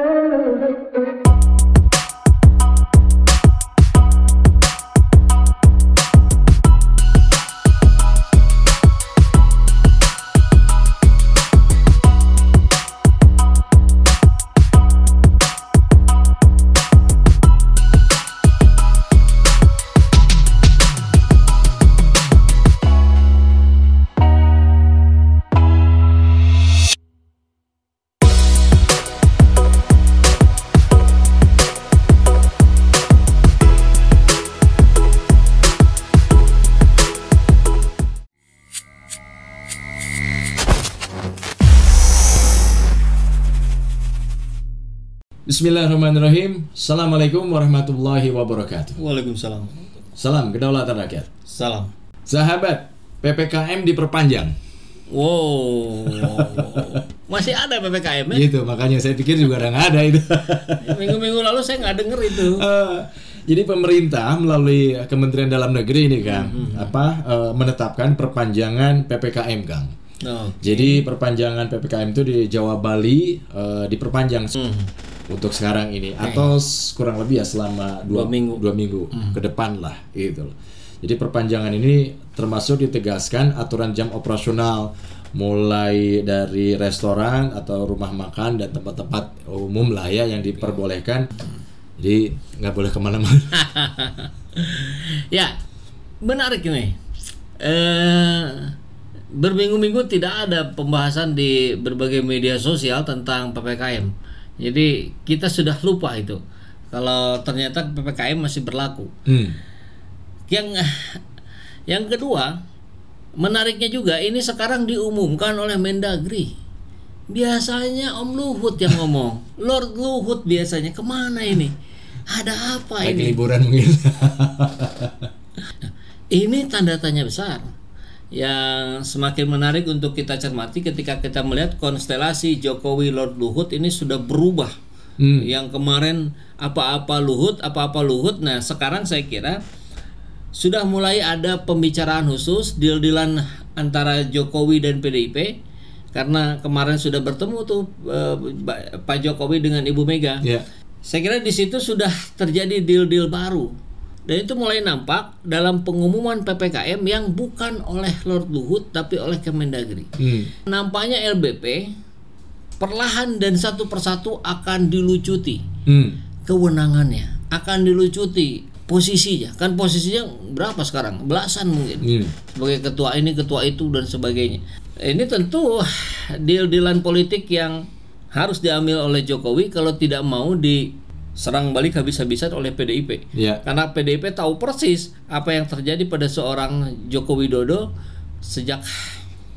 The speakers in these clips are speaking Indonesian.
Thank Bismillahirrahmanirrahim. Assalamualaikum warahmatullahi wabarakatuh. Waalaikumsalam. Salam kedaulatan rakyat. Salam. Sahabat, PPKM diperpanjang. Wow, masih ada ppkm ya? Itu makanya saya pikir juga nggak ada itu. Minggu-minggu lalu saya nggak dengar itu. Uh, jadi pemerintah melalui Kementerian Dalam Negeri ini kan, mm -hmm. apa uh, menetapkan perpanjangan ppkm kang. Oh, okay. Jadi perpanjangan ppkm itu di Jawa Bali uh, diperpanjang. Mm -hmm untuk sekarang ini iya, atau iya. kurang lebih ya selama dua, dua minggu dua minggu mm. ke depan lah gitu loh. Jadi perpanjangan ini termasuk ditegaskan aturan jam operasional mulai dari restoran atau rumah makan dan tempat-tempat umum lah ya yang diperbolehkan. Jadi nggak boleh kemana-mana. ya menarik ini. Eh, berminggu-minggu tidak ada pembahasan di berbagai media sosial tentang ppkm jadi kita sudah lupa itu kalau ternyata ppkm masih berlaku. Hmm. Yang yang kedua menariknya juga ini sekarang diumumkan oleh Mendagri. Biasanya Om Luhut yang ngomong, Lord Luhut biasanya kemana ini? Ada apa Lagi ini? liburan mungkin. Nah, ini tanda tanya besar yang semakin menarik untuk kita cermati ketika kita melihat konstelasi Jokowi Lord Luhut ini sudah berubah. Hmm. Yang kemarin apa-apa Luhut, apa-apa Luhut. Nah, sekarang saya kira sudah mulai ada pembicaraan khusus deal-dealan antara Jokowi dan PDIP karena kemarin sudah bertemu tuh eh, Pak Jokowi dengan Ibu Mega. Yeah. Saya kira di situ sudah terjadi deal-deal baru dan itu mulai nampak dalam pengumuman PPKM yang bukan oleh Lord Luhut tapi oleh Kemendagri. Hmm. Nampaknya LBP perlahan dan satu persatu akan dilucuti hmm. kewenangannya, akan dilucuti posisinya. Kan posisinya berapa sekarang? Belasan mungkin. Hmm. Sebagai ketua ini, ketua itu dan sebagainya. Ini tentu deal-dealan politik yang harus diambil oleh Jokowi kalau tidak mau di Serang balik habis-habisan oleh PDIP. Yeah. Karena PDIP tahu persis apa yang terjadi pada seorang Joko Widodo sejak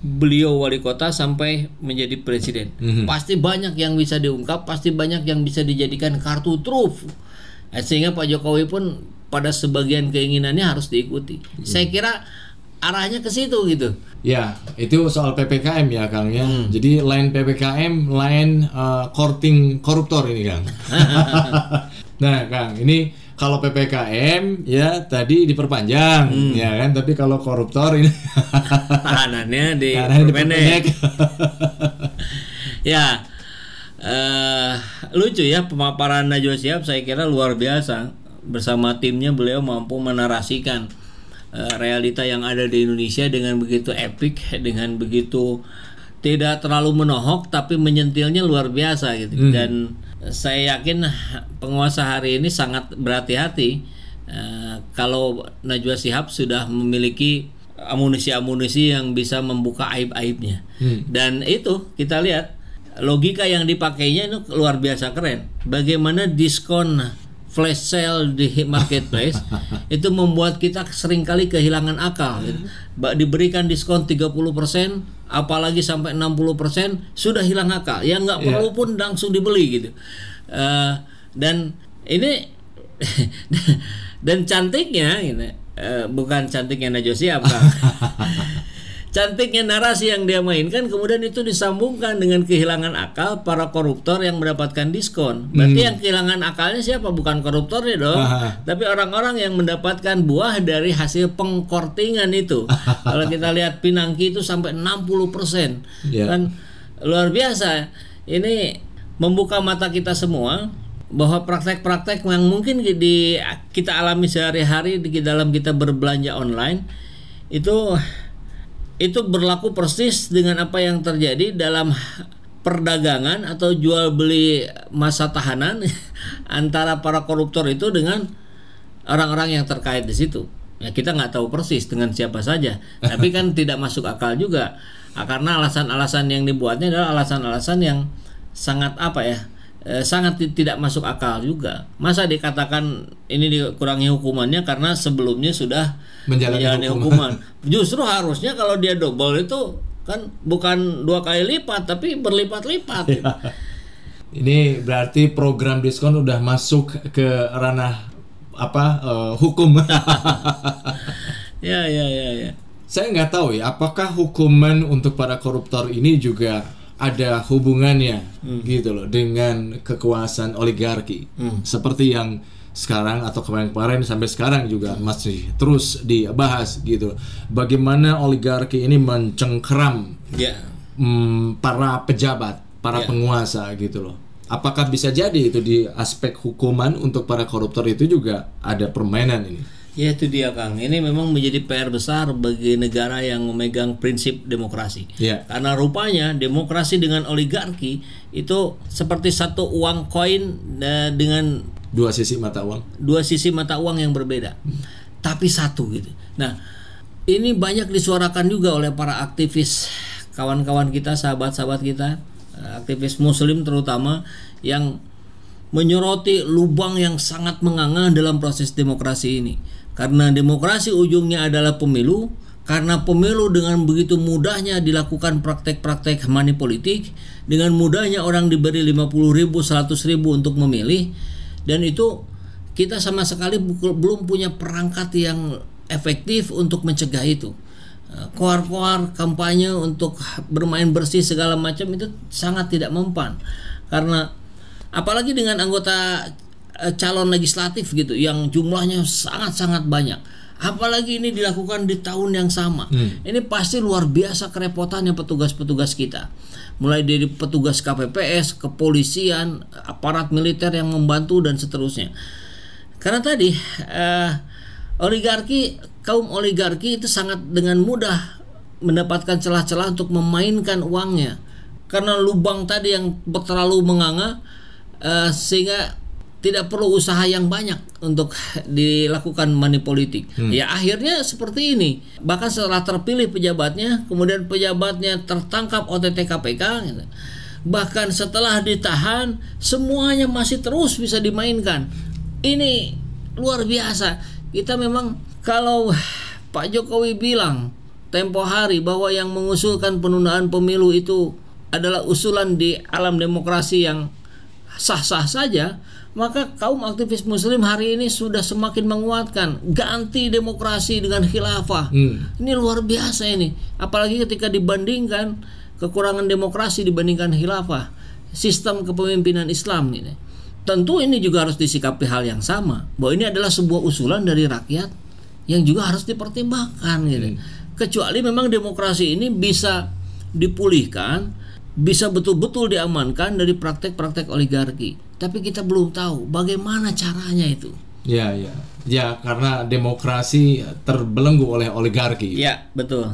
beliau wali kota sampai menjadi presiden. Mm -hmm. Pasti banyak yang bisa diungkap, pasti banyak yang bisa dijadikan kartu truf. Eh, sehingga Pak Jokowi pun pada sebagian keinginannya harus diikuti. Mm -hmm. Saya mhm. kira arahnya ke situ gitu. Ya, itu soal PPKM ya Kang ya. Hmm. Jadi lain PPKM, lain uh, eh, courting koruptor ini Kang. nah Kang, ini kalau PPKM ya tadi diperpanjang hmm. ya kan, tapi kalau koruptor ini tahanannya di diperpendek. ya, uh, lucu ya pemaparan Najwa Siap saya kira luar biasa bersama timnya beliau mampu menarasikan Eh, realita yang ada di Indonesia dengan begitu epic, dengan begitu tidak terlalu menohok tapi menyentilnya luar biasa gitu. Hmm. Dan saya yakin penguasa hari ini sangat berhati-hati uh, kalau Najwa Shihab sudah memiliki amunisi-amunisi yang bisa membuka aib-aibnya. Hmm. Dan itu kita lihat logika yang dipakainya itu luar biasa keren. Bagaimana diskon flash sale di marketplace itu membuat kita seringkali kehilangan akal gitu. diberikan diskon 30% apalagi sampai 60% sudah hilang akal ya nggak yeah. perlu pun langsung dibeli gitu uh, dan ini dan cantiknya ini uh, bukan cantiknya Najosia apa? Cantiknya narasi yang dia mainkan kemudian itu disambungkan dengan kehilangan akal para koruptor yang mendapatkan diskon. Berarti hmm. yang kehilangan akalnya siapa? Bukan koruptornya dong, Aha. tapi orang-orang yang mendapatkan buah dari hasil pengkortingan itu. Kalau kita lihat Pinangki itu sampai 60%. Yeah. Kan luar biasa. Ini membuka mata kita semua bahwa praktek-praktek yang mungkin di kita alami sehari-hari di dalam kita berbelanja online itu itu berlaku persis dengan apa yang terjadi dalam perdagangan atau jual beli masa tahanan antara para koruptor itu dengan orang-orang yang terkait di situ. Ya kita nggak tahu persis dengan siapa saja, tapi kan tidak masuk akal juga nah, karena alasan-alasan yang dibuatnya adalah alasan-alasan yang sangat apa ya? eh, sangat tidak masuk akal juga. Masa dikatakan ini dikurangi hukumannya karena sebelumnya sudah menjalani, menjalani hukuman. hukuman. Justru harusnya kalau dia double itu kan bukan dua kali lipat tapi berlipat-lipat. Ya. Ini berarti program diskon udah masuk ke ranah apa uh, hukum. ya ya ya ya. Saya nggak tahu ya apakah hukuman untuk para koruptor ini juga ada hubungannya hmm. gitu loh dengan kekuasaan oligarki hmm. seperti yang sekarang atau kemarin-kemarin sampai sekarang juga hmm. masih terus dibahas gitu bagaimana oligarki ini mencengkram yeah. mm, para pejabat para yeah. penguasa gitu loh apakah bisa jadi itu di aspek hukuman untuk para koruptor itu juga ada permainan ini Ya itu dia Kang. Ini memang menjadi PR besar bagi negara yang memegang prinsip demokrasi. Ya. Karena rupanya demokrasi dengan oligarki itu seperti satu uang koin eh, dengan dua sisi mata uang. Dua sisi mata uang yang berbeda. Hmm. Tapi satu gitu. Nah, ini banyak disuarakan juga oleh para aktivis kawan-kawan kita, sahabat-sahabat kita, eh, aktivis muslim terutama yang menyoroti lubang yang sangat menganga dalam proses demokrasi ini karena demokrasi ujungnya adalah pemilu, karena pemilu dengan begitu mudahnya dilakukan praktek-praktek money politik, dengan mudahnya orang diberi 50 ribu, 100 ribu untuk memilih, dan itu kita sama sekali belum punya perangkat yang efektif untuk mencegah itu. Eh, koar-koar kampanye untuk bermain bersih segala macam itu sangat tidak mempan karena apalagi dengan anggota Eh, calon legislatif gitu yang jumlahnya sangat-sangat banyak. Apalagi ini dilakukan di tahun yang sama. Hmm. Ini pasti luar biasa kerepotannya petugas-petugas kita. Mulai dari petugas KPPS, kepolisian, aparat militer yang membantu dan seterusnya. Karena tadi eh, oligarki kaum oligarki itu sangat dengan mudah mendapatkan celah-celah untuk memainkan uangnya. Karena lubang tadi yang terlalu menganga eh, sehingga tidak perlu usaha yang banyak untuk dilakukan money politik. Hmm. Ya akhirnya seperti ini. Bahkan setelah terpilih pejabatnya, kemudian pejabatnya tertangkap OTT KPK, gitu. bahkan setelah ditahan, semuanya masih terus bisa dimainkan. Ini luar biasa. Kita memang kalau Pak Jokowi bilang tempo hari bahwa yang mengusulkan penundaan pemilu itu adalah usulan di alam demokrasi yang sah-sah saja maka kaum aktivis muslim hari ini sudah semakin menguatkan ganti demokrasi dengan khilafah. Hmm. Ini luar biasa ini. Apalagi ketika dibandingkan kekurangan demokrasi dibandingkan khilafah, sistem kepemimpinan Islam ini. Tentu ini juga harus disikapi hal yang sama, bahwa ini adalah sebuah usulan dari rakyat yang juga harus dipertimbangkan gitu. Hmm. Kecuali memang demokrasi ini bisa dipulihkan bisa betul-betul diamankan dari praktek-praktek oligarki. Tapi kita belum tahu bagaimana caranya itu. Ya, ya, ya, karena demokrasi terbelenggu oleh oligarki. Ya, betul.